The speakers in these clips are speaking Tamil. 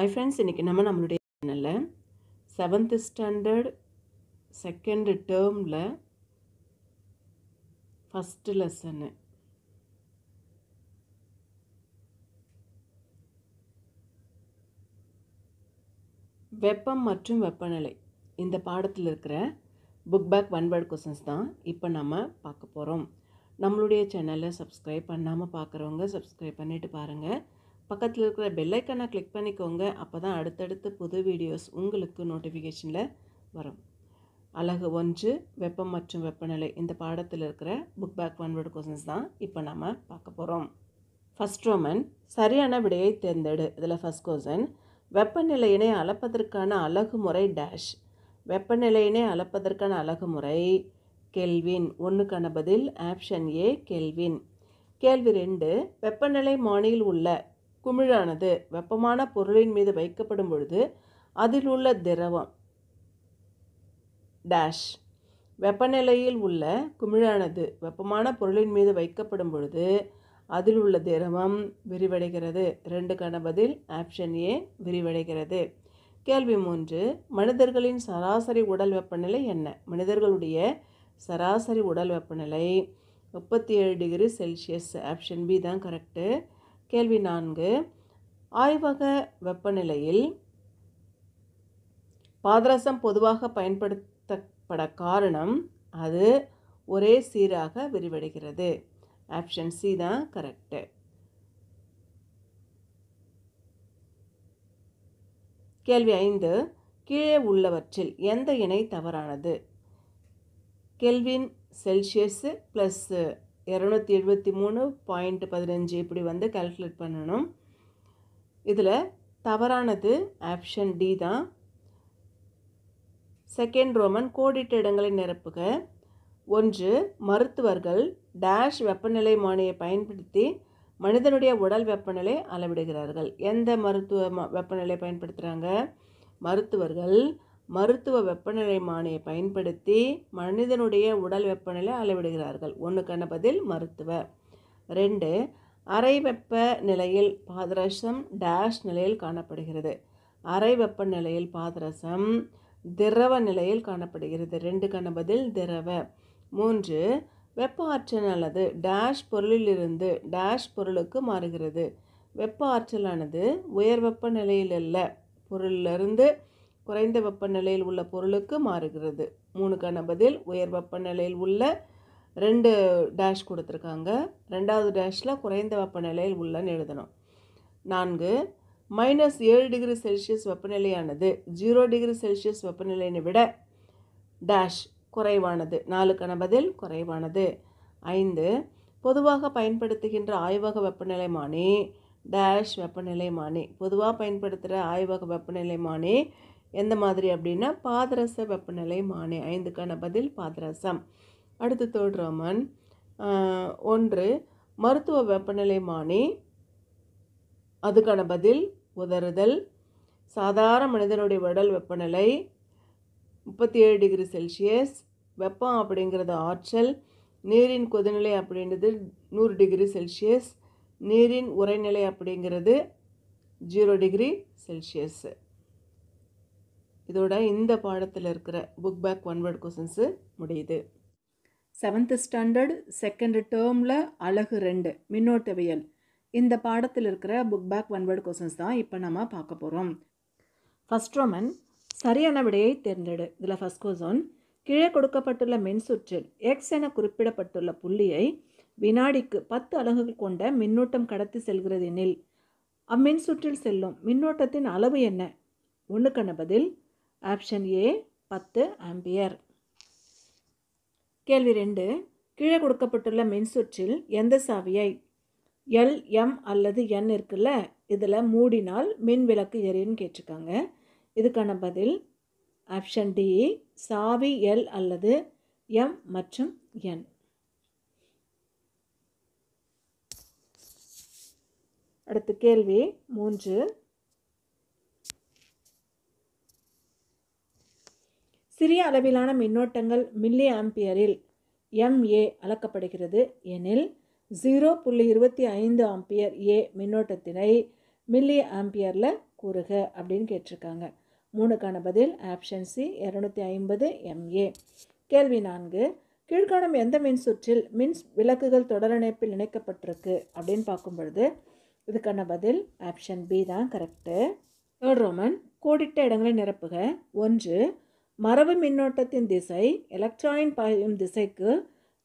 ஐ ஃப்ரெண்ட்ஸ் இன்றைக்கி நம்ம நம்மளுடைய சேனலில் செவன்த்து ஸ்டாண்டர்ட் செகண்ட் டேர்மில் ஃபஸ்ட்டு லெசனு வெப்பம் மற்றும் வெப்பநிலை இந்த பாடத்தில் இருக்கிற book back one word questions தான் இப்போ நம்ம பார்க்க போகிறோம் நம்மளுடைய சேனலை சப்ஸ்கிரைப் பண்ணாமல் பார்க்குறவங்க சப்ஸ்கிரைப் பண்ணிவிட்டு பாருங்கள் பக்கத்தில் இருக்கிற பெல்லைக்கனை கிளிக் பண்ணிக்கோங்க அப்போ தான் அடுத்தடுத்து புது வீடியோஸ் உங்களுக்கு நோட்டிஃபிகேஷனில் வரும் அழகு ஒன்று வெப்பம் மற்றும் வெப்பநிலை இந்த பாடத்தில் இருக்கிற book back one word questions தான் இப்போ நம்ம பார்க்க போகிறோம் ஃபஸ்ட் ரோமன் சரியான விடையை தேர்ந்தெடு இதில் ஃபஸ்ட் கொஸ்டின் வெப்பநிலையினை அளப்பதற்கான அழகு முறை டேஷ் வெப்பநிலையினை அளப்பதற்கான அழகு முறை கெல்வின் ஒன்றுக்கான பதில் ஆப்ஷன் ஏ கெல்வின் கேள்வி ரெண்டு வெப்பநிலை மானியில் உள்ள குமிழானது வெப்பமான பொருளின் மீது வைக்கப்படும் பொழுது அதில் உள்ள திரவம் டேஷ் வெப்பநிலையில் உள்ள குமிழானது வெப்பமான பொருளின் மீது வைக்கப்படும் பொழுது அதில் உள்ள திரவம் விரிவடைகிறது ரெண்டுக்கான பதில் ஆப்ஷன் ஏ விரிவடைகிறது கேள்வி மூன்று மனிதர்களின் சராசரி உடல் வெப்பநிலை என்ன மனிதர்களுடைய சராசரி உடல் வெப்பநிலை முப்பத்தி ஏழு டிகிரி செல்சியஸ் ஆப்ஷன் பி தான் கரெக்டு கேள்வி நான்கு ஆய்வக வெப்பநிலையில் பாதரசம் பொதுவாக பயன்படுத்தப்பட காரணம் அது ஒரே சீராக விரிவடைகிறது ஆப்ஷன் சி தான் கரெக்டு கேள்வி ஐந்து கீழே உள்ளவற்றில் எந்த இணை தவறானது கெல்வின் செல்சியஸு ப்ளஸ்ஸு இரநூத்தி எழுபத்தி மூணு பாயிண்ட் பதினஞ்சு இப்படி வந்து கால்குலேட் பண்ணணும் இதில் தவறானது ஆப்ஷன் டி தான் செகண்ட் ரோமன் கோடிட்ட இடங்களை நிரப்புக ஒன்று மருத்துவர்கள் டேஷ் வெப்பநிலை மானியை பயன்படுத்தி மனிதனுடைய உடல் வெப்பநிலை அளவிடுகிறார்கள் எந்த மருத்துவ வெப்பநிலை பயன்படுத்துகிறாங்க மருத்துவர்கள் மருத்துவ வெப்பநிலை மானியை பயன்படுத்தி மனிதனுடைய உடல் வெப்பநிலை அளவிடுகிறார்கள் ஒன்றுக்கான பதில் மருத்துவ ரெண்டு அரை வெப்ப நிலையில் பாதரசம் டேஷ் நிலையில் காணப்படுகிறது அரை வெப்ப நிலையில் பாதரசம் திரவ நிலையில் காணப்படுகிறது ரெண்டுக்கான பதில் திரவ மூன்று வெப்ப ஆற்றலானது டேஷ் பொருளிலிருந்து டேஷ் பொருளுக்கு மாறுகிறது வெப்ப ஆற்றலானது உயர் வெப்ப நிலையில் அல்ல பொருளிலிருந்து குறைந்த வெப்பநிலையில் உள்ள பொருளுக்கு மாறுகிறது மூணுக்கான பதில் உயர் வெப்பநிலையில் உள்ள ரெண்டு டேஷ் கொடுத்துருக்காங்க ரெண்டாவது டேஷில் குறைந்த வெப்பநிலையில் உள்ளன்னு எழுதணும் நான்கு மைனஸ் ஏழு டிகிரி செல்சியஸ் வெப்பநிலையானது ஜீரோ டிகிரி செல்சியஸ் வெப்பநிலையை விட டேஷ் குறைவானது நாலுக்கான பதில் குறைவானது ஐந்து பொதுவாக பயன்படுத்துகின்ற ஆய்வக வெப்பநிலை மானி டேஷ் வெப்பநிலை மானி பொதுவாக பயன்படுத்துகிற ஆய்வக வெப்பநிலை மானி எந்த மாதிரி அப்படின்னா பாதரச வெப்பநிலை மானே ஐந்துக்கான பதில் பாதரசம் அடுத்து தேர்ட் ஒன்று மருத்துவ வெப்பநிலை மானி அதுக்கான பதில் உதறுதல் சாதாரண மனிதனுடைய உடல் வெப்பநிலை முப்பத்தி ஏழு டிகிரி செல்சியஸ் வெப்பம் அப்படிங்கிறது ஆற்றல் நீரின் கொதிநிலை அப்படின்றது நூறு டிகிரி செல்சியஸ் நீரின் உரைநிலை அப்படிங்கிறது ஜீரோ டிகிரி செல்சியஸ்ஸு இதோட இந்த பாடத்தில் இருக்கிற book back one word questions முடியுது செவன்த்து ஸ்டாண்டர்ட் செகண்ட் டேர்மில் அழகு ரெண்டு மின்னோட்டவியல் இந்த பாடத்தில் இருக்கிற book back one word questions தான் இப்போ நம்ம பார்க்க போகிறோம் ஃபஸ்ட் ரோமன் சரியான விடையை தேர்ந்தெடு இதில் ஃபஸ்ட் கொஸ்டின் கீழே கொடுக்கப்பட்டுள்ள மின்சுற்றில் எக்ஸ் என குறிப்பிடப்பட்டுள்ள புள்ளியை வினாடிக்கு பத்து அலகுகள் கொண்ட மின்னூட்டம் கடத்தி செல்கிறது எனில் அம்மின்சுற்றில் செல்லும் மின்னோட்டத்தின் அளவு என்ன ஒன்றுக்கான பதில் ஆப்ஷன் ஏ பத்து ஆம்பியர் கேள்வி ரெண்டு கீழே கொடுக்கப்பட்டுள்ள மின்சுற்றில் எந்த சாவியை எல் எம் அல்லது என் இருக்குல்ல இதில் மூடினால் மின் விளக்கு எரியன்னு கேட்டிருக்காங்க இதுக்கான பதில் ஆப்ஷன் டி சாவி எல் அல்லது எம் மற்றும் என் அடுத்து கேள்வி மூன்று சிறிய அளவிலான மின்னோட்டங்கள் மில்லி ஆம்பியரில் எம்ஏ அளக்கப்படுகிறது எனில் ஜீரோ புள்ளி இருபத்தி ஐந்து ஆம்பியர் ஏ மின்னோட்டத்தினை மில்லி ஆம்பியரில் கூறுக அப்படின்னு கேட்டிருக்காங்க மூணுக்கான பதில் ஆப்ஷன் சி இரநூத்தி ஐம்பது எம்ஏ கேள்வி நான்கு கீழ்காணம் எந்த மின்சுற்றில் மின் விளக்குகள் தொடரணைப்பில் இணைக்கப்பட்டிருக்கு அப்படின்னு பார்க்கும் பொழுது இதுக்கான பதில் ஆப்ஷன் பி தான் கரெக்டு தேர்ட் ரோமன் கோடிட்ட இடங்களை நிரப்புக ஒன்று மரபு மின்னோட்டத்தின் திசை எலக்ட்ரானின் பாயும் திசைக்கு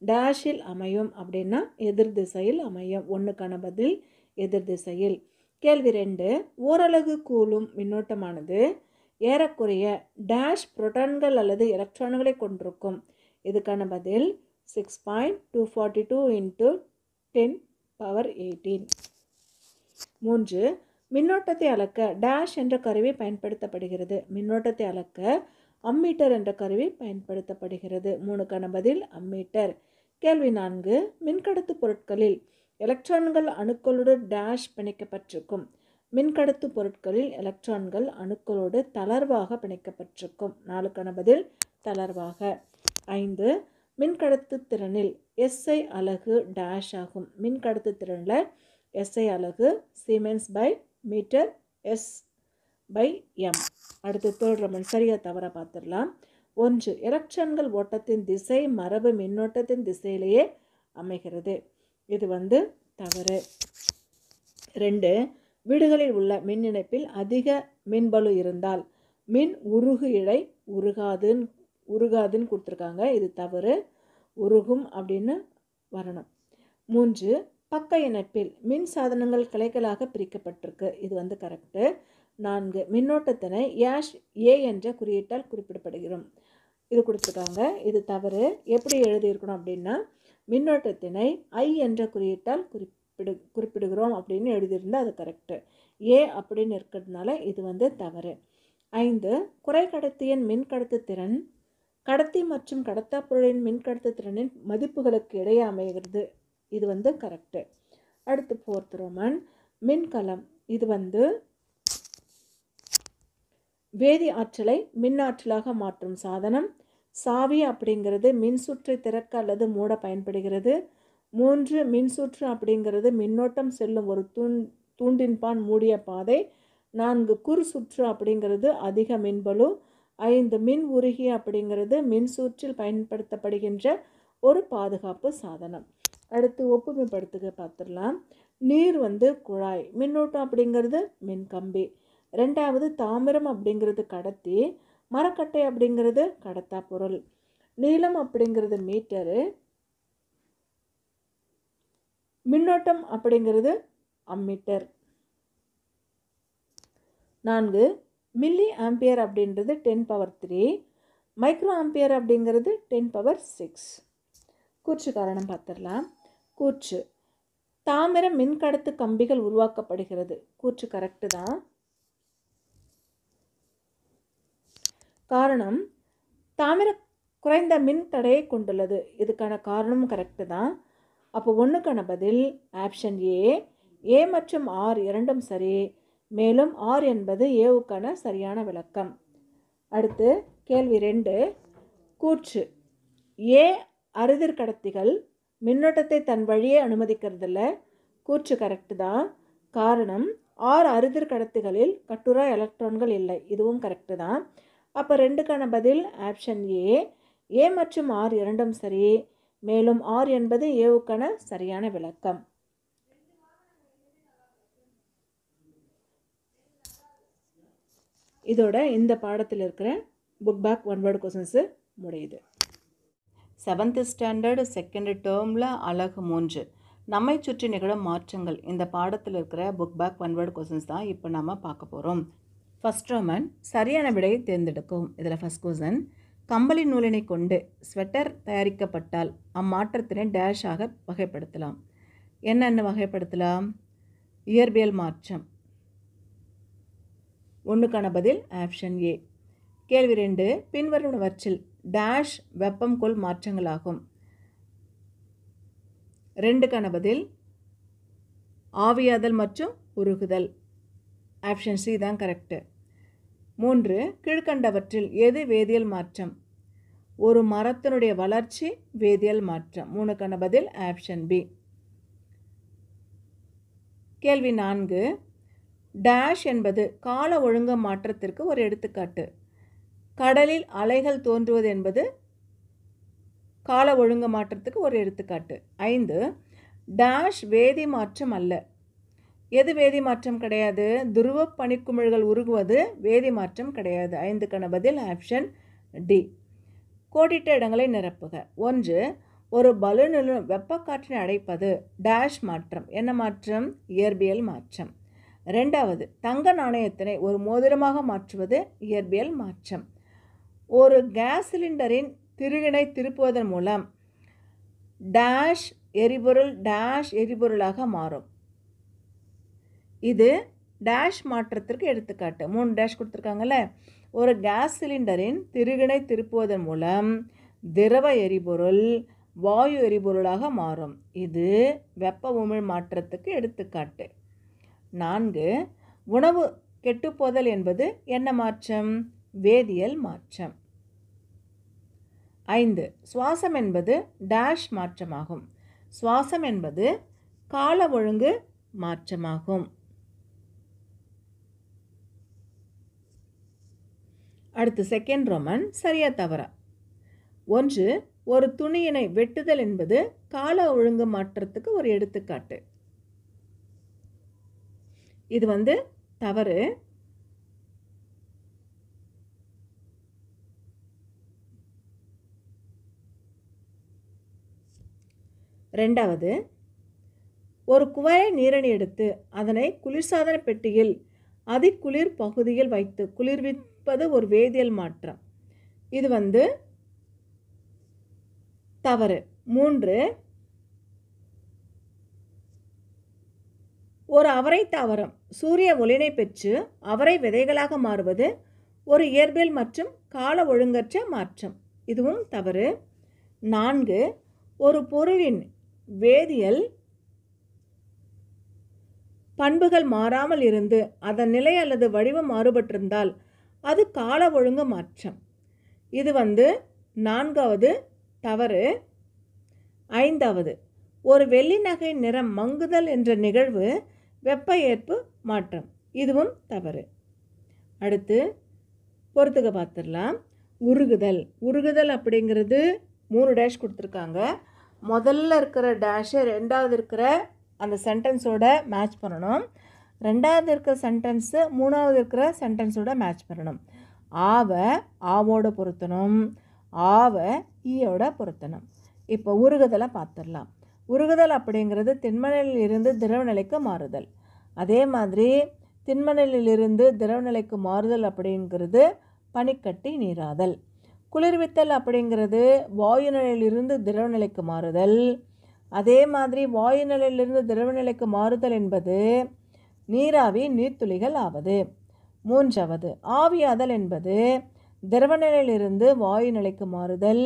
டேஷில் அமையும் அப்படின்னா எதிர் திசையில் அமையும் ஒன்றுக்கான பதில் எதிர் திசையில் கேள்வி ரெண்டு ஓரலகு கூலும் மின்னோட்டமானது ஏறக்குறைய டேஷ் புரோட்டான்கள் அல்லது எலக்ட்ரான்களை கொண்டிருக்கும் இதுக்கான பதில் six point two forty two into ten power eighteen மூன்று மின்னோட்டத்தை அளக்க டேஷ் என்ற கருவி பயன்படுத்தப்படுகிறது மின்னோட்டத்தை அளக்க அம்மீட்டர் என்ற கருவி பயன்படுத்தப்படுகிறது மூணுக்கான பதில் அம்மீட்டர் கேள்வி நான்கு மின்கடத்து பொருட்களில் எலக்ட்ரான்கள் அணுக்களோடு டேஷ் பிணைக்கப்பட்டிருக்கும் மின்கடத்து பொருட்களில் எலக்ட்ரான்கள் அணுக்களோடு தளர்வாக பிணைக்கப்பட்டிருக்கும் நாலுக்கான பதில் தளர்வாக ஐந்து மின்கடத்து திறனில் எஸ்ஐ அலகு டேஷ் ஆகும் மின்கடத்து திறனில் எஸ்ஐ அலகு siemens by metre S by M அடுத்து தேர்ட் ரொமன் சரியாக தவற பார்த்துடலாம் ஒன்று எலக்ட்ரான்கள் ஓட்டத்தின் திசை மரபு மின்னோட்டத்தின் திசையிலேயே அமைகிறது இது வந்து தவறு ரெண்டு வீடுகளில் உள்ள மின் இணைப்பில் அதிக மின்பலு இருந்தால் மின் உருகு இழை உருகாதுன்னு உருகாதுன்னு கொடுத்துருக்காங்க இது தவறு உருகும் அப்படின்னு வரணும் மூன்று பக்க இணைப்பில் மின் சாதனங்கள் கிளைகளாக பிரிக்கப்பட்டிருக்கு இது வந்து கரெக்டு நான்கு மின்னோட்டத்தினை யாஷ் ஏ என்ற குறியீட்டால் குறிப்பிடப்படுகிறோம் இது கொடுத்துருக்காங்க இது தவறு எப்படி எழுதியிருக்கணும் அப்படின்னா மின்னோட்டத்தினை ஐ என்ற குறியீட்டால் குறிப்பிடு குறிப்பிடுகிறோம் அப்படின்னு எழுதியிருந்தால் அது கரெக்டு ஏ அப்படின்னு இருக்கிறதுனால இது வந்து தவறு ஐந்து குறை கடத்தியின் மின்கடத்து திறன் கடத்தி மற்றும் கடத்தா பொருளின் மின்கடத்து திறனின் மதிப்புகளுக்கு இடையே அமைகிறது இது வந்து கரெக்டு அடுத்து ஃபோர்த் ரோமன் மின்கலம் இது வந்து வேதி ஆற்றலை மின்னாற்றலாக மாற்றும் சாதனம் சாவி அப்படிங்கிறது மின்சுற்றை திறக்க அல்லது மூட பயன்படுகிறது மூன்று மின்சுற்று அப்படிங்கிறது மின்னோட்டம் செல்லும் ஒரு தூண் தூண்டின்பான் மூடிய பாதை நான்கு குறு சுற்று அப்படிங்கிறது அதிக மின்பலு ஐந்து மின் உருகி அப்படிங்கிறது மின்சூற்றில் பயன்படுத்தப்படுகின்ற ஒரு பாதுகாப்பு சாதனம் அடுத்து ஒப்புமைப்படுத்துக பார்த்துடலாம் நீர் வந்து குழாய் மின்னோட்டம் அப்படிங்கிறது மின்கம்பி ரெண்டாவது தாமிரம் அப்படிங்கிறது கடத்தி மரக்கட்டை அப்படிங்கிறது கடத்தா பொருள் நீளம் அப்படிங்கிறது மீட்டரு மின்னோட்டம் அப்படிங்கிறது அம்மீட்டர் நான்கு மில்லி ஆம்பியர் அப்படின்றது ten power three micro ampere அப்படிங்கிறது டென் பவர் சிக்ஸ் கூற்று காரணம் பார்த்துடலாம் கூற்று தாமிர மின்கடத்து கம்பிகள் உருவாக்கப்படுகிறது கூற்று கரெக்டு தான் காரணம் தாமிர குறைந்த மின் தடையை கொண்டுள்ளது இதுக்கான காரணமும் கரெக்டு தான் அப்போ ஒன்றுக்கான பதில் ஆப்ஷன் ஏ ஏ மற்றும் ஆர் இரண்டும் சரி மேலும் ஆர் என்பது ஏவுக்கான சரியான விளக்கம் அடுத்து கேள்வி ரெண்டு கூற்று ஏ அறுதிர் கடத்திகள் மின்னோட்டத்தை தன் வழியே அனுமதிக்கிறதில்ல கூற்று கரெக்டு தான் காரணம் ஆறு அறுதிர் கடத்திகளில் கட்டுரா எலக்ட்ரான்கள் இல்லை இதுவும் கரெக்டு தான் அப்போ ரெண்டுக்கான பதில் ஆப்ஷன் ஏ ஏ மற்றும் ஆர் இரண்டும் சரி மேலும் ஆர் என்பது ஏவுக்கான சரியான விளக்கம் இதோட இந்த பாடத்தில் இருக்கிற book back one word questions முடியுது செவன்த்து ஸ்டாண்டர்டு செகண்ட் டேர்மில் அழகு மூன்று நம்மை சுற்றி நிகழும் மாற்றங்கள் இந்த பாடத்தில் இருக்கிற book back one word questions தான் இப்போ நம்ம பார்க்க போகிறோம் ஃபஸ்ட் ரோமன் சரியான விடையை தேர்ந்தெடுக்கும் இதில் ஃபஸ்ட் கொஸ்டன் கம்பளி நூலினை கொண்டு ஸ்வெட்டர் தயாரிக்கப்பட்டால் அம்மாற்றத்தினை டேஷாக வகைப்படுத்தலாம் என்னென்ன வகைப்படுத்தலாம் இயற்பியல் மாற்றம் ஒன்றுக்கான பதில் ஆப்ஷன் ஏ கேள்வி ரெண்டு பின்வருவனவற்றில் டேஷ் வெப்பம் கொள் மாற்றங்களாகும் ரெண்டுக்கான பதில் ஆவியாதல் மற்றும் உருகுதல் ஆப்ஷன் சி தான் கரெக்டு மூன்று கீழ்கண்டவற்றில் எது வேதியியல் மாற்றம் ஒரு மரத்தினுடைய வளர்ச்சி வேதியியல் மாற்றம் மூணுக்கான பதில் ஆப்ஷன் பி கேள்வி நான்கு டேஷ் என்பது கால ஒழுங்கு மாற்றத்திற்கு ஒரு எடுத்துக்காட்டு கடலில் அலைகள் தோன்றுவது என்பது கால ஒழுங்கு மாற்றத்துக்கு ஒரு எடுத்துக்காட்டு ஐந்து டேஷ் வேதி மாற்றம் அல்ல எது வேதி மாற்றம் கிடையாது துருவ பனிக்குமிழ்கள் உருகுவது வேதி மாற்றம் கிடையாது ஐந்துக்கான பதில் ஆப்ஷன் டி கோடிட்ட இடங்களை நிரப்புக ஒன்று ஒரு பலூனிலும் வெப்பக்காற்றினை அடைப்பது டேஷ் மாற்றம் என்ன மாற்றம் இயற்பியல் மாற்றம் ரெண்டாவது தங்க நாணயத்தினை ஒரு மோதிரமாக மாற்றுவது இயற்பியல் மாற்றம் ஒரு கேஸ் சிலிண்டரின் திருகினை திருப்புவதன் மூலம் டேஷ் எரிபொருள் டேஷ் எரிபொருளாக மாறும் இது டேஷ் மாற்றத்திற்கு எடுத்துக்காட்டு மூணு டேஷ் கொடுத்துருக்காங்கல்ல ஒரு கேஸ் சிலிண்டரின் திருகினை திருப்புவதன் மூலம் திரவ எரிபொருள் வாயு எரிபொருளாக மாறும் இது வெப்ப உமிழ் மாற்றத்துக்கு எடுத்துக்காட்டு நான்கு உணவு கெட்டுப்போதல் என்பது என்ன மாற்றம் வேதியியல் மாற்றம் ஐந்து சுவாசம் என்பது டேஷ் மாற்றமாகும் சுவாசம் என்பது கால ஒழுங்கு மாற்றமாகும் அடுத்து செகண்ட் ரோமன் சரியா தவறா ஒன்று ஒரு துணியினை வெட்டுதல் என்பது கால ஒழுங்கு மாற்றத்துக்கு ஒரு எடுத்துக்காட்டு இது வந்து தவறு ரெண்டாவது ஒரு குவாயை நீரணி எடுத்து அதனை குளிர்சாதன பெட்டியில் அதிக்குளிர் பகுதியில் வைத்து குளிர்விப்பது ஒரு வேதியியல் மாற்றம் இது வந்து தவறு மூன்று ஒரு அவரை தாவரம் சூரிய ஒளினை பெற்று அவரை விதைகளாக மாறுவது ஒரு இயற்பியல் மற்றும் கால ஒழுங்கற்ற மாற்றம் இதுவும் தவறு நான்கு ஒரு பொருளின் வேதியியல் பண்புகள் மாறாமல் இருந்து அதன் நிலை அல்லது வடிவம் மாறுபட்டிருந்தால் அது கால ஒழுங்கு மாற்றம் இது வந்து நான்காவது தவறு ஐந்தாவது ஒரு வெள்ளி நகை நிறம் மங்குதல் என்ற நிகழ்வு வெப்ப ஏற்பு மாற்றம் இதுவும் தவறு அடுத்து பொறுத்துக்க பார்த்துடலாம் உருகுதல் உருகுதல் அப்படிங்கிறது மூணு டேஷ் கொடுத்துருக்காங்க முதல்ல இருக்கிற டேஷு ரெண்டாவது இருக்கிற அந்த சென்டென்ஸோட மேட்ச் பண்ணணும் ரெண்டாவது இருக்கிற சென்டென்ஸு மூணாவது இருக்கிற சென்டென்ஸோட மேட்ச் பண்ணணும் ஆவை ஆவோட பொருத்தணும் ஆவை ஈயோட பொருத்தணும் இப்போ உருகுதலை பார்த்துடலாம் உருகுதல் அப்படிங்கிறது திண்மநிலையிலிருந்து திரவநிலைக்கு மாறுதல் அதே மாதிரி திண்மநிலையிலிருந்து திரவநிலைக்கு மாறுதல் அப்படிங்கிறது பனிக்கட்டி நீராதல் குளிர்வித்தல் அப்படிங்கிறது வாயு நிலையிலிருந்து திரவநிலைக்கு மாறுதல் அதே மாதிரி வாயு நிலையிலிருந்து திரவ நிலைக்கு மாறுதல் என்பது நீராவி நீர்த்துளிகள் ஆவது மூன்றாவது ஆவியாதல் என்பது திரவ நிலையிலிருந்து வாயு நிலைக்கு மாறுதல்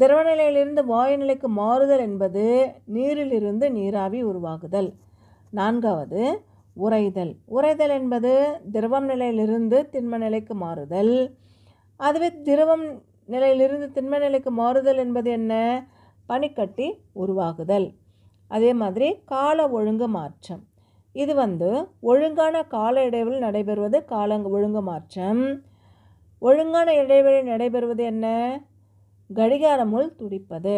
திரவ நிலையிலிருந்து வாயு நிலைக்கு மாறுதல் என்பது நீரிலிருந்து நீராவி உருவாகுதல் நான்காவது உறைதல் உறைதல் என்பது திரவம் நிலையிலிருந்து திண்ம நிலைக்கு மாறுதல் அதுவே திரவம் நிலையிலிருந்து திண்ம நிலைக்கு மாறுதல் என்பது என்ன பனிக்கட்டி உருவாகுதல் அதே மாதிரி கால ஒழுங்கு மாற்றம் இது வந்து ஒழுங்கான கால இடைவெளி நடைபெறுவது கால ஒழுங்கு மாற்றம் ஒழுங்கான இடைவெளி நடைபெறுவது என்ன கடிகாரமுள் துடிப்பது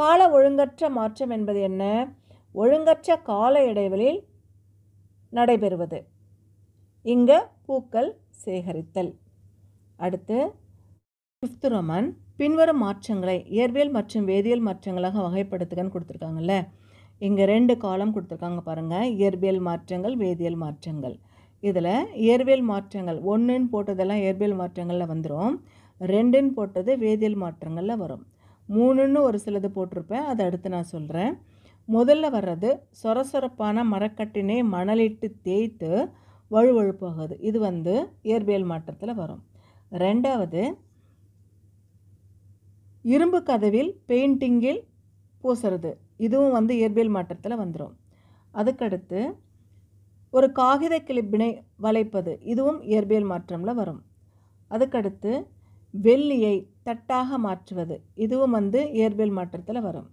கால ஒழுங்கற்ற மாற்றம் என்பது என்ன ஒழுங்கற்ற கால இடைவெளியில் நடைபெறுவது இங்கே பூக்கள் சேகரித்தல் அடுத்து ஃபிஃப்த் ரொமன் பின்வரும் மாற்றங்களை இயற்பியல் மற்றும் வேதியியல் மாற்றங்களாக வகைப்படுத்துகன்னு கொடுத்துருக்காங்கல்ல இங்கே ரெண்டு காலம் கொடுத்துருக்காங்க பாருங்கள் இயற்பியல் மாற்றங்கள் வேதியியல் மாற்றங்கள் இதில் இயற்பியல் மாற்றங்கள் ஒன்றுன்னு போட்டதெல்லாம் இயற்பியல் மாற்றங்களில் வந்துடும் ரெண்டுன்னு போட்டது வேதியியல் மாற்றங்களில் வரும் மூணுன்னு ஒரு சிலது போட்டிருப்பேன் அதை அடுத்து நான் சொல்கிறேன் முதல்ல வர்றது சொரசொரப்பான மரக்கட்டினை மணலிட்டு தேய்த்து வழுவழுப்பாகுது இது வந்து இயற்பியல் மாற்றத்தில் வரும் ரெண்டாவது இரும்பு கதவில் பெயிண்டிங்கில் பூசுறது இதுவும் வந்து இயற்பியல் மாற்றத்தில் வந்துடும் அதுக்கடுத்து ஒரு காகித கிளிப்பினை வளைப்பது இதுவும் இயற்பியல் மாற்றமில் வரும் அதுக்கடுத்து வெள்ளியை தட்டாக மாற்றுவது இதுவும் வந்து இயற்பியல் மாற்றத்தில் வரும்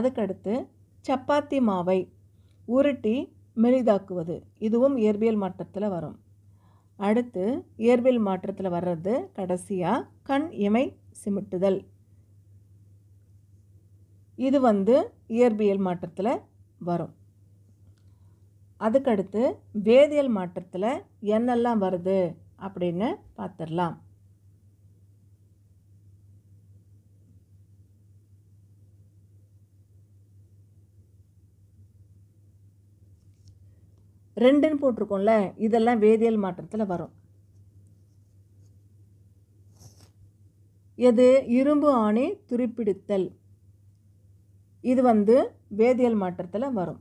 அதுக்கடுத்து சப்பாத்தி மாவை உருட்டி மெலிதாக்குவது இதுவும் இயற்பியல் மாற்றத்தில் வரும் அடுத்து இயற்பியல் மாற்றத்தில் வர்றது கடைசியாக கண் இமை சிமிட்டுதல் இது வந்து இயற்பியல் மாற்றத்தில் வரும் அதுக்கடுத்து வேதியியல் மாற்றத்தில் என்னெல்லாம் வருது அப்படின்னு பார்த்துடலாம் ரெண்டுன்னு போட்டிருக்கோம்ல இதெல்லாம் வேதியியல் மாற்றத்தில் வரும் எது இரும்பு ஆணி துருப்பிடித்தல் இது வந்து வேதியியல் மாற்றத்தில் வரும்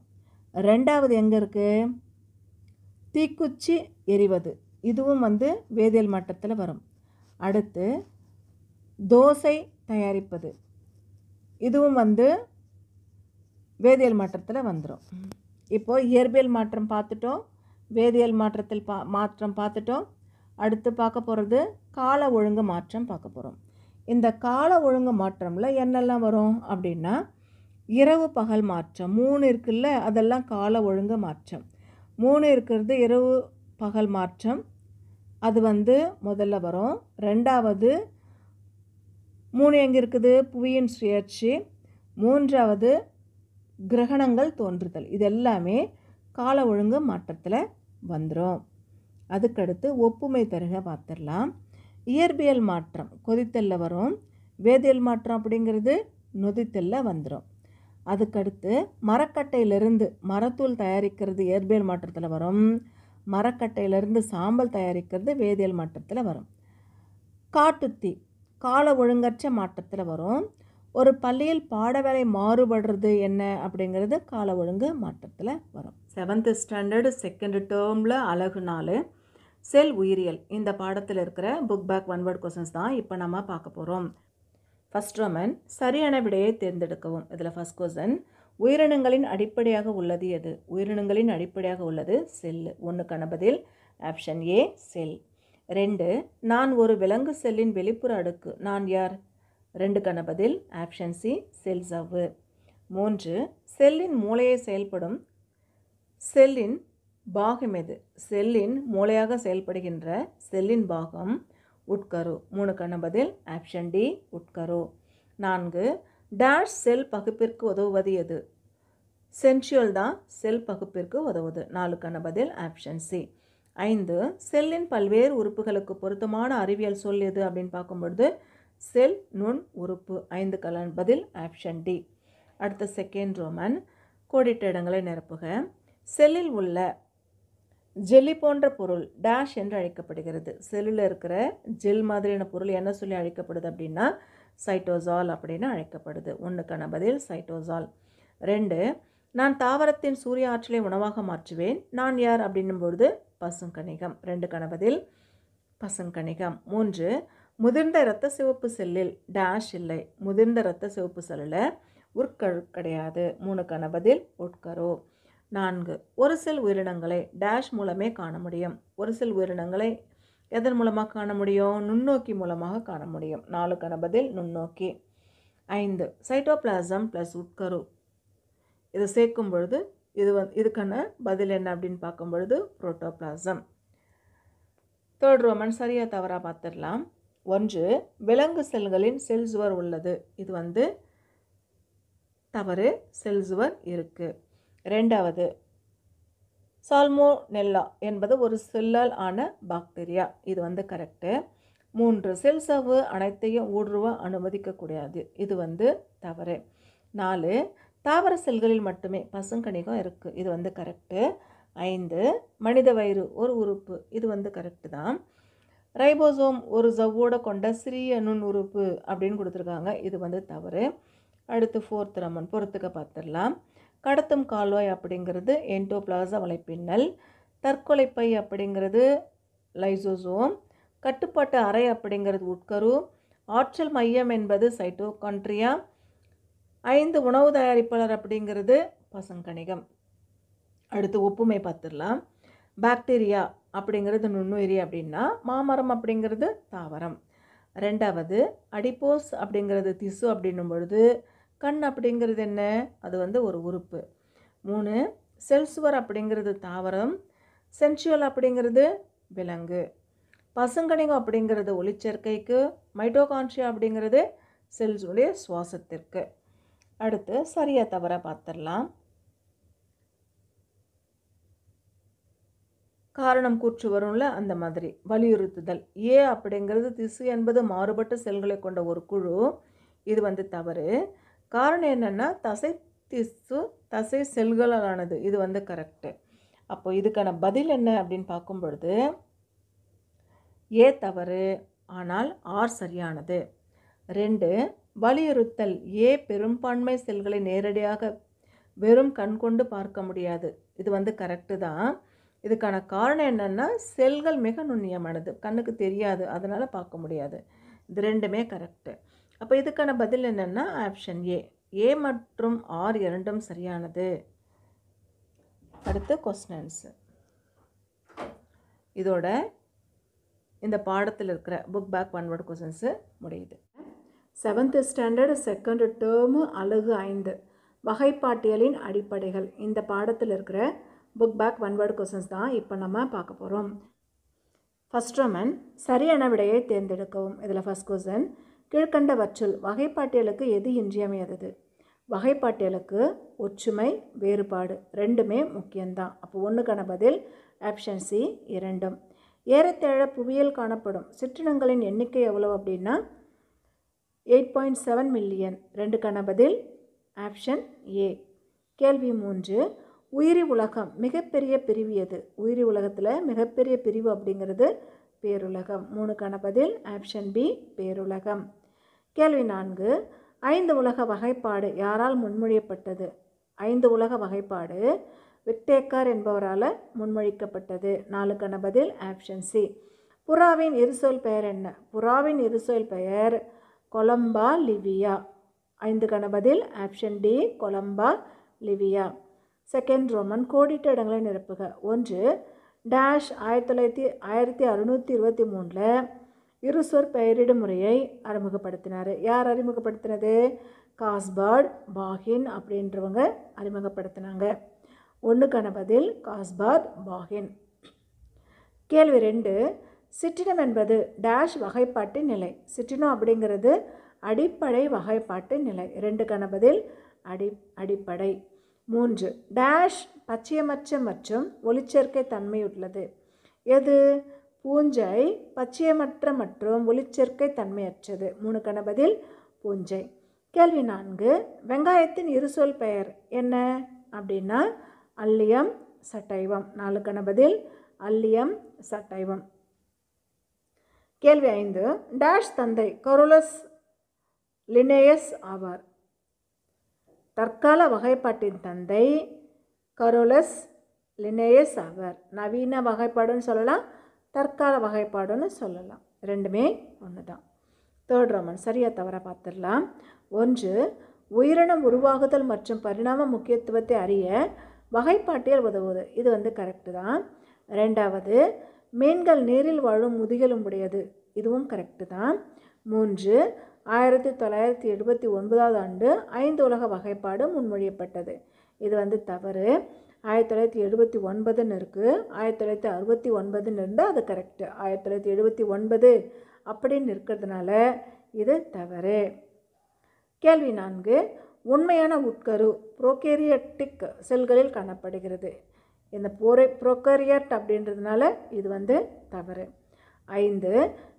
ரெண்டாவது எங்கே இருக்குது தீக்குச்சி எரிவது இதுவும் வந்து வேதியியல் மாற்றத்தில் வரும் அடுத்து தோசை தயாரிப்பது இதுவும் வந்து வேதியியல் மாற்றத்தில் வந்துடும் இப்போது இயற்பியல் மாற்றம் பார்த்துட்டோம் வேதியியல் மாற்றத்தில் பா மாற்றம் பார்த்துட்டோம் அடுத்து பார்க்க போகிறது கால ஒழுங்கு மாற்றம் பார்க்க போகிறோம் இந்த கால ஒழுங்கு மாற்றமில் என்னெல்லாம் வரும் அப்படின்னா இரவு பகல் மாற்றம் மூணு இருக்குல்ல அதெல்லாம் கால ஒழுங்க மாற்றம் மூணு இருக்கிறது இரவு பகல் மாற்றம் அது வந்து முதல்ல வரும் ரெண்டாவது மூணு எங்கே இருக்குது புவியின் சுயற்சி மூன்றாவது கிரகணங்கள் தோன்றுதல் இது எல்லாமே கால ஒழுங்கு மாற்றத்தில் வந்துடும் அதுக்கடுத்து ஒப்புமை தருக பார்த்துடலாம் இயற்பியல் மாற்றம் கொதித்தலில் வரும் வேதியியல் மாற்றம் அப்படிங்கிறது நொதித்தலில் வந்துடும் அதுக்கடுத்து மரக்கட்டையிலிருந்து மரத்தூள் தயாரிக்கிறது இயற்பியல் மாற்றத்தில் வரும் மரக்கட்டையிலிருந்து சாம்பல் தயாரிக்கிறது வேதியியல் மாற்றத்தில் வரும் காட்டுத்தி கால ஒழுங்கற்ற மாற்றத்தில் வரும் ஒரு பள்ளியில் பாட வேலை மாறுபடுறது என்ன அப்படிங்கிறது கால ஒழுங்கு மாற்றத்தில் வரும் செவன்த்து ஸ்டாண்டர்டு செகண்ட் டேர்மில் அழகு நாள் செல் உயிரியல் இந்த பாடத்தில் இருக்கிற book back one word questions தான் இப்போ நம்ம பார்க்க போகிறோம் ஃபஸ்ட் ரோமன் சரியான விடையை தேர்ந்தெடுக்கவும் இதில் ஃபஸ்ட் கொஸ்டன் உயிரினங்களின் அடிப்படையாக உள்ளது எது உயிரினங்களின் அடிப்படையாக உள்ளது செல்லு ஒன்றுக்கான பதில் ஆப்ஷன் ஏ செல் ரெண்டு நான் ஒரு விலங்கு செல்லின் வெளிப்புற அடுக்கு நான் யார் ரெண்டுக்கான பதில் ஆப்ஷன் சி செல் சவ்வு மூன்று செல்லின் மூளையை செயல்படும் செல்லின் பாகம் எது செல்லின் மூளையாக செயல்படுகின்ற செல்லின் பாகம் உட்கரு மூணு கண்ண பதில் ஆப்ஷன் டி உட்கரு நான்கு டேஷ் செல் பகுப்பிற்கு உதவுவது எது சென்ஷுவல் தான் செல் பகுப்பிற்கு உதவுது கண்ண பதில் ஆப்ஷன் சி ஐந்து செல்லின் பல்வேறு உறுப்புகளுக்கு பொருத்தமான அறிவியல் சொல் எது அப்படின்னு பார்க்கும்பொழுது செல் நுண் உறுப்பு ஐந்து கலன் பதில் ஆப்ஷன் டி அடுத்த செகண்ட் ரோமன் கோடிட்ட இடங்களை நிரப்புக செல்லில் உள்ள ஜெல்லி போன்ற பொருள் டேஷ் என்று அழைக்கப்படுகிறது செல்லில் இருக்கிற ஜெல் மாதிரியான பொருள் என்ன சொல்லி அழைக்கப்படுது அப்படின்னா சைட்டோசால் அப்படின்னு அழைக்கப்படுது ஒன்றுக்கான பதில் சைட்டோசால் ரெண்டு நான் தாவரத்தின் சூரிய ஆற்றலை உணவாக மாற்றுவேன் நான் யார் அப்படின்னும்பொழுது பசுங்கணிகம் ரெண்டு கணபதில் பசுங்கணிகம் மூன்று முதிர்ந்த இரத்த சிவப்பு செல்லில் டேஷ் இல்லை முதிர்ந்த இரத்த சிவப்பு செல்லில் உட்கரு கிடையாது மூணு கணபதில் உட்கரு நான்கு ஒரு சில உயிரினங்களை டேஷ் மூலமே காண முடியும் ஒரு சில உயிரினங்களை எதன் மூலமாக காண முடியும் நுண்ணோக்கி மூலமாக காண முடியும் நாலு கணபதில் நுண்ணோக்கி ஐந்து சைட்டோபிளாசம் ப்ளஸ் உட்கரு இதை சேர்க்கும் பொழுது இது வந் இதுக்கான பதில் என்ன அப்படின்னு பார்க்கும் பொழுது புரோட்டோபிளாசம் தேர்ட் ரோமன் சரியாக தவறாக பார்த்துடலாம் ஒன்று விலங்கு செல்களின் செல்சுவர் உள்ளது இது வந்து தவறு செல்சுவர் இருக்குது ரெண்டாவது சால்மோனெல்லா என்பது ஒரு செல்லால் ஆன பாக்டீரியா இது வந்து கரெக்டு மூன்று செல் சவ்வு அனைத்தையும் ஊடுருவ அனுமதிக்கக்கூடாது இது வந்து தவறு நாலு தாவர செல்களில் மட்டுமே பசுங்கணிகம் இருக்குது இது வந்து கரெக்டு ஐந்து மனித வயிறு ஒரு உறுப்பு இது வந்து கரெக்டு தான் ரைபோசோம் ஒரு ஜவ்வோட கொண்ட சிறிய நுண் உறுப்பு அப்படின்னு கொடுத்துருக்காங்க இது வந்து தவறு அடுத்து ஃபோர்த் ரமன் பொறுத்துக்க பார்த்துடலாம் கடத்தும் கால்வாய் அப்படிங்கிறது என்டோப்ளாசா வலைப்பின்னல் தற்கொலை பை அப்படிங்கிறது லைசோசோம் கட்டுப்பாட்டு அறை அப்படிங்கிறது உட்கரு ஆற்றல் மையம் என்பது சைட்டோகான்ட்ரியா ஐந்து உணவு தயாரிப்பாளர் அப்படிங்கிறது பசங்கணிகம் அடுத்து ஒப்புமை பார்த்துடலாம் பாக்டீரியா அப்படிங்கிறது நுண்ணுயிரி அப்படின்னா மாமரம் அப்படிங்கிறது தாவரம் ரெண்டாவது அடிப்போஸ் அப்படிங்கிறது திசு அப்படின்னும் பொழுது கண் அப்படிங்கிறது என்ன அது வந்து ஒரு உறுப்பு மூணு செல்சுவர் அப்படிங்கிறது தாவரம் சென்சுவல் அப்படிங்கிறது விலங்கு பசுங்கணிகம் அப்படிங்கிறது ஒளிச்சேர்க்கைக்கு மைட்டோகான்ஷியா அப்படிங்கிறது செல்ஸுடைய சுவாசத்திற்கு அடுத்து சரியாக தவற பார்த்துடலாம் காரணம் கூற்று வரும்ல அந்த மாதிரி வலியுறுத்துதல் ஏ அப்படிங்கிறது திசு என்பது மாறுபட்ட செல்களை கொண்ட ஒரு குழு இது வந்து தவறு காரணம் என்னென்னா தசை திசு தசை செல்களாலானது இது வந்து கரெக்டு அப்போது இதுக்கான பதில் என்ன அப்படின்னு பார்க்கும் பொழுது ஏ தவறு ஆனால் ஆர் சரியானது ரெண்டு வலியுறுத்தல் ஏ பெரும்பான்மை செல்களை நேரடியாக வெறும் கண் கொண்டு பார்க்க முடியாது இது வந்து கரெக்டு தான் இதுக்கான காரணம் என்னென்னா செல்கள் மிக நுண்ணியமானது கண்ணுக்கு தெரியாது அதனால் பார்க்க முடியாது இது ரெண்டுமே கரெக்டு அப்போ இதுக்கான பதில் என்னென்னா ஆப்ஷன் ஏ ஏ மற்றும் ஆர் இரண்டும் சரியானது அடுத்து ஆன்சர் இதோட இந்த பாடத்தில் இருக்கிற book back one word questions முடியுது செவன்த்து ஸ்டாண்டர்டு செகண்ட் டேர்மு அழகு ஐந்து வகைப்பாட்டியலின் அடிப்படைகள் இந்த பாடத்தில் இருக்கிற book back one word questions தான் இப்போ நம்ம பார்க்க போகிறோம் ஃபஸ்ட் ரமன் சரியான விடையை தேர்ந்தெடுக்கவும் இதில் ஃபஸ்ட் கொஸ்டின் கீழ்கண்டவற்றுள் வகைப்பாட்டியலுக்கு எது இன்றியமையாதது வகைப்பாட்டியலுக்கு ஒற்றுமை வேறுபாடு ரெண்டுமே முக்கியம்தான் அப்போ ஒன்றுக்கான பதில் ஆப்ஷன் சி இரண்டும் ஏறத்தேழ புவியியல் காணப்படும் சிற்றினங்களின் எண்ணிக்கை எவ்வளோ அப்படின்னா எயிட் பாயிண்ட் செவன் மில்லியன் ரெண்டுக்கான பதில் ஆப்ஷன் ஏ கேள்வி மூன்று உயிரி உலகம் மிகப்பெரிய பிரிவு எது உயிரி உலகத்தில் மிகப்பெரிய பிரிவு அப்படிங்கிறது பேருலகம் மூணுக்கான பதில் ஆப்ஷன் பி பேருலகம் கேள்வி நான்கு ஐந்து உலக வகைப்பாடு யாரால் முன்மொழியப்பட்டது ஐந்து உலக வகைப்பாடு விக்டேக்கர் என்பவரால் முன்மொழிக்கப்பட்டது நாலுக்கான பதில் ஆப்ஷன் சி புறாவின் இருசொல் பெயர் என்ன புறாவின் இருசொல் பெயர் கொலம்பா லிவியா ஐந்துக்கான பதில் option D Columba livia second Roman கோடிட்ட இடங்களை நிரப்புக ஒன்று டேஷ் ஆயிரத்தி தொள்ளாயிரத்தி ஆயிரத்தி அறுநூற்றி இருபத்தி மூணில் இருசொர் பெயரிடும் முறையை அறிமுகப்படுத்தினார் யார் அறிமுகப்படுத்தினது காஸ்பார்ட் பாகின் அப்படின்றவங்க அறிமுகப்படுத்தினாங்க ஒன்றுக்கான பதில் காஸ்பார்ட் பாகின் கேள்வி ரெண்டு சிற்றினம் என்பது டேஷ் வகைப்பாட்டு நிலை சிற்றினம் அப்படிங்கிறது அடிப்படை வகைப்பாட்டு நிலை ரெண்டு கணபதில் அடி அடிப்படை மூன்று டேஷ் பச்சையமற்ற மற்றும் ஒளிச்சேர்க்கை தன்மையுள்ளது எது பூஞ்சை பச்சையமற்ற மற்றும் ஒளிச்சேர்க்கை தன்மையற்றது மூணு கணபதில் பூஞ்சை கேள்வி நான்கு வெங்காயத்தின் இருசொல் பெயர் என்ன அப்படின்னா அல்லியம் சட்டைவம் நாலு கணபதில் அல்லியம் சட்டைவம் கேள்வி ஐந்து டேஷ் தந்தை கரோலஸ் லினேயஸ் ஆவார் தற்கால வகைப்பாட்டின் தந்தை கரோலஸ் லினேயஸ் ஆவார் நவீன வகைப்பாடுன்னு சொல்லலாம் தற்கால வகைப்பாடுன்னு சொல்லலாம் ரெண்டுமே ஒன்று தான் தேர்ட் ரோமன் சரியாக தவற பார்த்துடலாம் ஒன்று உயிரினம் உருவாகுதல் மற்றும் பரிணாம முக்கியத்துவத்தை அறிய வகைப்பாட்டியல் உதவுவது இது வந்து கரெக்டு தான் ரெண்டாவது மீன்கள் நீரில் வாழும் முதுகெலும் உடையது இதுவும் கரெக்டு தான் மூன்று ஆயிரத்தி தொள்ளாயிரத்தி எழுபத்தி ஒன்பதாவது ஆண்டு ஐந்து உலக வகைப்பாடு முன்மொழியப்பட்டது இது வந்து தவறு ஆயிரத்தி தொள்ளாயிரத்தி எழுபத்தி ஒன்பதுன்னு இருக்குது ஆயிரத்தி தொள்ளாயிரத்தி அறுபத்தி ஒன்பதுன்னு இருந்தால் அது கரெக்டு ஆயிரத்தி தொள்ளாயிரத்தி எழுபத்தி ஒன்பது அப்படின்னு இருக்கிறதுனால இது தவறு கேள்வி நான்கு உண்மையான உட்கரு ப்ரோகேரியட்டிக் செல்களில் காணப்படுகிறது இந்த போரே புரோகேரியட் அப்படின்றதுனால இது வந்து தவறு ஐந்து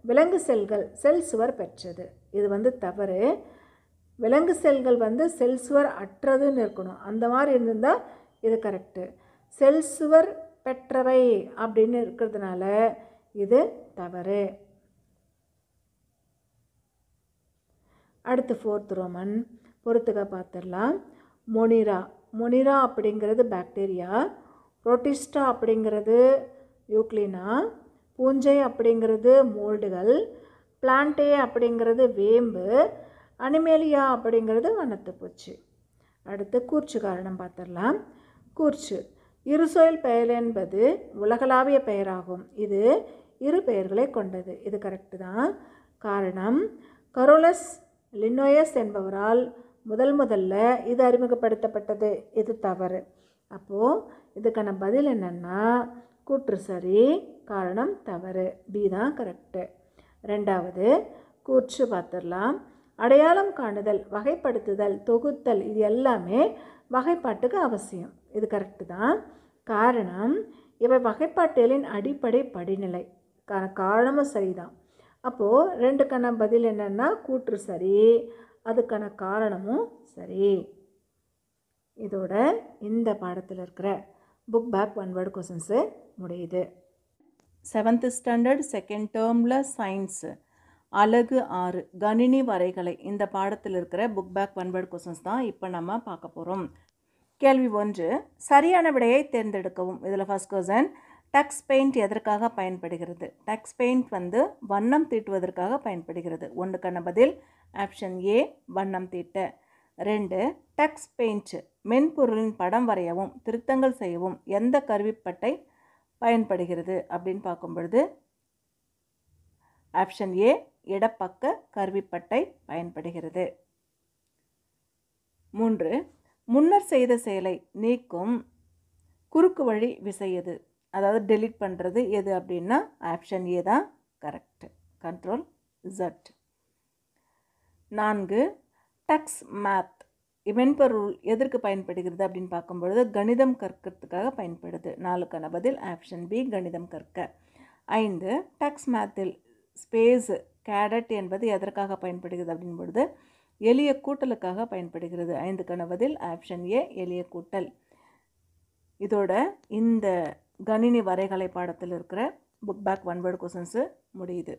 விலங்கு செல்கள் செல் சுவர் பெற்றது இது வந்து தவறு விலங்கு செல்கள் வந்து செல் சுவர் அற்றதுன்னு இருக்கணும் அந்த மாதிரி இருந்திருந்தால் இது கரெக்டு செல் சுவர் பெற்றவை அப்படின்னு இருக்கிறதுனால இது தவறு அடுத்து ஃபோர்த் ரோமன் பொறுத்துக்க பார்த்துடலாம் மொனிரா மொனிரா அப்படிங்கிறது பாக்டீரியா புரோட்டிஸ்டா அப்படிங்கிறது யூக்ளினா பூஞ்சை அப்படிங்கிறது மோல்டுகள் பிளான்டே அப்படிங்கிறது வேம்பு அனிமேலியா அப்படிங்கிறது பூச்சி அடுத்து கூர்ச்சி காரணம் பார்த்துடலாம் கூர்ச்சு இருசொயல் பெயர் என்பது உலகளாவிய பெயராகும் இது இரு பெயர்களை கொண்டது இது கரெக்டு தான் காரணம் கரோலஸ் லின்னோயஸ் என்பவரால் முதல் முதல்ல இது அறிமுகப்படுத்தப்பட்டது இது தவறு அப்போது இதுக்கான பதில் என்னென்னா கூற்று சரி காரணம் தவறு பி தான் கரெக்டு ரெண்டாவது கூற்று பார்த்துடலாம் அடையாளம் காணுதல் வகைப்படுத்துதல் தொகுத்தல் இது எல்லாமே வகைப்பாட்டுக்கு அவசியம் இது கரெக்டு தான் காரணம் இவை வகைப்பாட்டியலின் அடிப்படை படிநிலை காரணமும் சரிதான் அப்போது ரெண்டுக்கான பதில் என்னென்னா கூற்று சரி அதுக்கான காரணமும் சரி இதோட இந்த பாடத்தில் இருக்கிற book back one word questions முடியுது செவன்த்து ஸ்டாண்டர்ட் செகண்ட் டேர்மில் சயின்ஸு அழகு ஆறு கணினி வரைகலை இந்த பாடத்தில் இருக்கிற புக் பேக் ஒன்பது கொஸ்டின்ஸ் தான் இப்போ நம்ம பார்க்க போகிறோம் கேள்வி ஒன்று சரியான விடையை தேர்ந்தெடுக்கவும் இதில் ஃபஸ்ட் கொஸ்டின் டக்ஸ் பெயிண்ட் எதற்காக பயன்படுகிறது டக்ஸ் பெயிண்ட் வந்து வண்ணம் தீட்டுவதற்காக பயன்படுகிறது ஒன்றுக்கான பதில் ஆப்ஷன் ஏ வண்ணம் தீட்ட ரெண்டு டக்ஸ் பெயிண்ட் மென்பொருளின் படம் வரையவும் திருத்தங்கள் செய்யவும் எந்த கருவிப்பட்டை பயன்படுகிறது அப்படின்னு பார்க்கும் பொழுது ஆப்ஷன் ஏ இடப்பக்க கருவிப்பட்டை பயன்படுகிறது மூன்று முன்னர் செய்த செயலை நீக்கும் குறுக்கு வழி விசையது அதாவது டெலிட் பண்ணுறது எது அப்படின்னா ஆப்ஷன் ஏ தான் கரெக்டு கண்ட்ரோல் ஜட் நான்கு டக்ஸ் மேத் மென்பொருள் எதற்கு பயன்படுகிறது அப்படின்னு பார்க்கும்பொழுது கணிதம் கற்கிறதுக்காக பயன்படுது நாலுக்கான பதில் ஆப்ஷன் பி கணிதம் கற்க ஐந்து டக்ஸ் மேத்தில் ஸ்பேஸு கேடட் என்பது எதற்காக பயன்படுகிறது அப்படின் பொழுது எளிய கூட்டலுக்காக பயன்படுகிறது ஐந்து கணவதில் ஆப்ஷன் ஏ எளிய கூட்டல் இதோட இந்த கணினி வரைகலை பாடத்தில் இருக்கிற புக் பேக் ஒன் கொஷன்ஸு முடியுது